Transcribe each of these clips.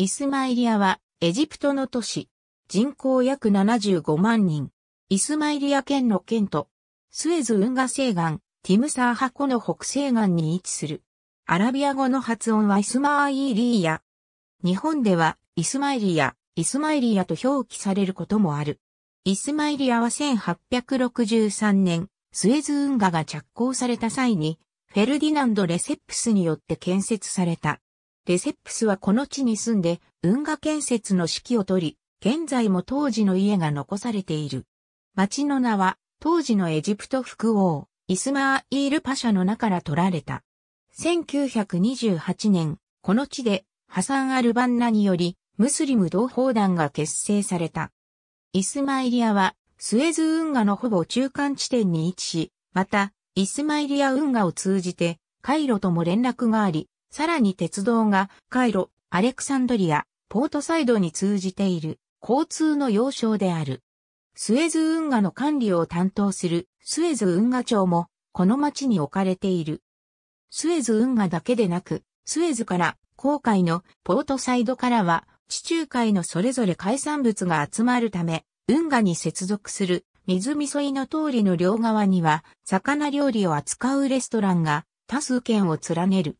イスマイリアはエジプトの都市、人口約75万人、イスマイリア県の県都、スエズ運河西岸、ティムサーハコの北西岸に位置する。アラビア語の発音はイスマーイリーヤ。日本ではイスマイリア、イスマイリアと表記されることもある。イスマイリアは1863年、スエズ運河が着工された際に、フェルディナンド・レセップスによって建設された。レセップスはこの地に住んで、運河建設の指揮を取り、現在も当時の家が残されている。町の名は、当時のエジプト副王、イスマーイールパシャの名から取られた。1928年、この地で、ハサン・アルバンナにより、ムスリム同胞団が結成された。イスマイリアは、スエズ運河のほぼ中間地点に位置し、また、イスマイリア運河を通じて、カイロとも連絡があり、さらに鉄道がカイロ、アレクサンドリア、ポートサイドに通じている交通の要衝である。スエズ運河の管理を担当するスエズ運河町もこの町に置かれている。スエズ運河だけでなく、スエズから航海のポートサイドからは地中海のそれぞれ海産物が集まるため、運河に接続する水みそいの通りの両側には魚料理を扱うレストランが多数県を連ねる。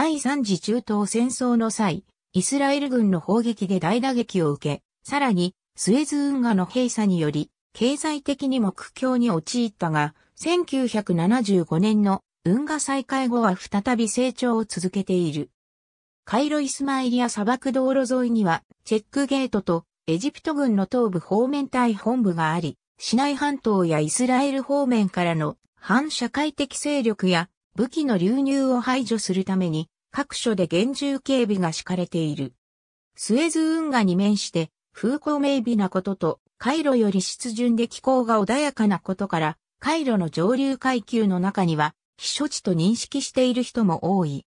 第三次中東戦争の際、イスラエル軍の砲撃で大打撃を受け、さらに、スエズ運河の閉鎖により、経済的にも苦境に陥ったが、1975年の運河再開後は再び成長を続けている。カイロ・イスマイリア砂漠道路沿いには、チェックゲートとエジプト軍の東部方面隊本部があり、市内半島やイスラエル方面からの反社会的勢力や武器の流入を排除するために、各所で厳重警備が敷かれている。スエズ運河に面して、風光明媚なことと、回路より湿潤で気候が穏やかなことから、回路の上流階級の中には、避暑地と認識している人も多い。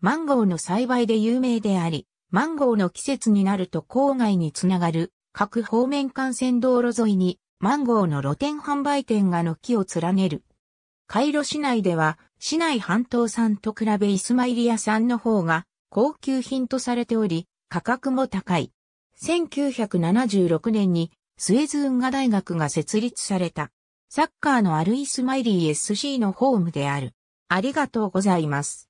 マンゴーの栽培で有名であり、マンゴーの季節になると郊外につながる各方面幹線道路沿いにマンゴーの露店販売店が軒を連ねる。カイロ市内では市内半島産と比べイスマイリア産の方が高級品とされており、価格も高い。1976年にスエズ運河大学が設立された。サッカーのアルイスマイリー SC のホームである。ありがとうございます。